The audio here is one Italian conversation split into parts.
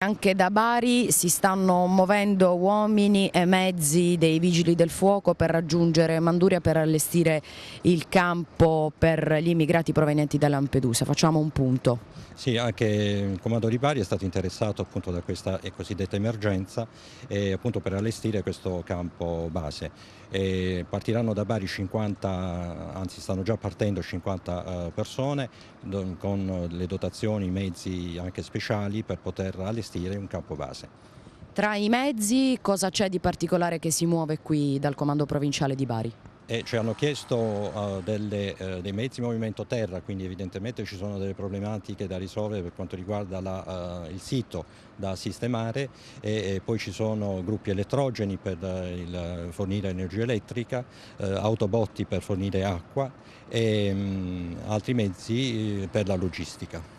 Anche da Bari si stanno muovendo uomini e mezzi dei vigili del fuoco per raggiungere Manduria per allestire il campo per gli immigrati provenienti da Lampedusa. Facciamo un punto. Sì, anche il comando di Bari è stato interessato appunto da questa eh, cosiddetta emergenza eh, appunto per allestire questo campo base. E eh, partiranno da Bari 50, anzi stanno già partendo 50 eh, persone con le dotazioni, i mezzi anche speciali per poter allestire gestire un campo base. Tra i mezzi cosa c'è di particolare che si muove qui dal Comando Provinciale di Bari? E eh, ci hanno chiesto uh, delle, uh, dei mezzi movimento terra, quindi evidentemente ci sono delle problematiche da risolvere per quanto riguarda la, uh, il sito da sistemare e, e, poi ci sono gruppi elettrogeni per il, fornire energia elettrica, autobotti per fornire acqua e um, altri mezzi per la logistica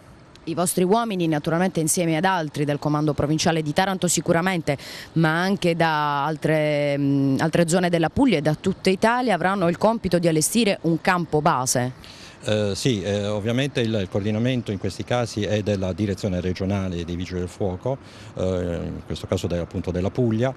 i vostri uomini naturalmente insieme ad altri del comando provinciale di Taranto sicuramente ma anche da altre, mh, altre zone della Puglia e da tutta Italia avranno il compito di allestire un campo base. Eh, sì, eh, ovviamente il, il, coordinamento in questi casi è della direzione regionale dei Vigili del Fuoco, eh, in questo caso de, appunto della Puglia,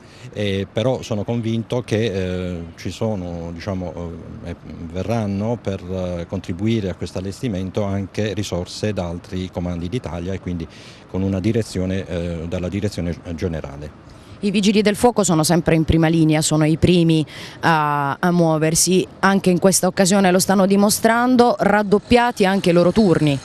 però sono convinto che eh, ci sono, diciamo, eh, verranno per contribuire a questo allestimento anche risorse da altri comandi d'Italia e quindi con una direzione dalla direzione generale. I vigili del fuoco sono sempre in prima linea, sono i primi a, a muoversi, anche in questa occasione lo stanno dimostrando, raddoppiati anche i loro turni.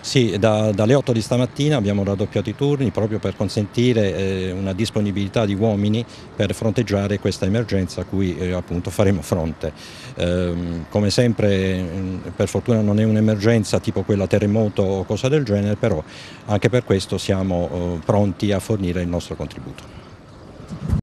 Sì, da, dalle 8 di stamattina abbiamo raddoppiato i turni proprio per consentire eh, una disponibilità di uomini per fronteggiare questa emergenza a cui eh, appunto faremo fronte. Eh, come sempre mm, per fortuna non è un'emergenza tipo quella terremoto o cosa del genere, però anche per questo siamo oh, pronti a fornire il nostro contributo.